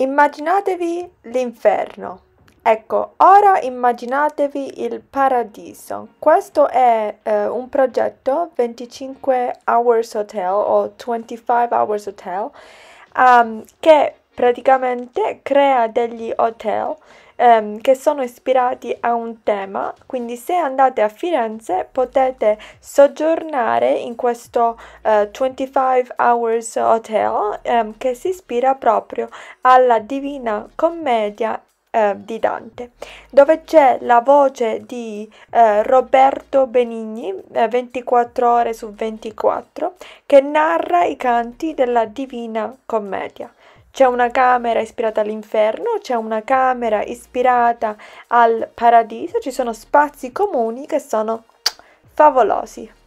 Immaginatevi l'inferno. Ecco, ora immaginatevi il paradiso. Questo è eh, un progetto 25 Hours Hotel o 25 Hours Hotel um, che praticamente crea degli hotel ehm, che sono ispirati a un tema, quindi se andate a Firenze potete soggiornare in questo eh, 25 Hours Hotel ehm, che si ispira proprio alla Divina Commedia ehm, di Dante, dove c'è la voce di eh, Roberto Benigni, eh, 24 ore su 24, che narra i canti della Divina Commedia. C'è una camera ispirata all'inferno, c'è una camera ispirata al paradiso, ci sono spazi comuni che sono favolosi.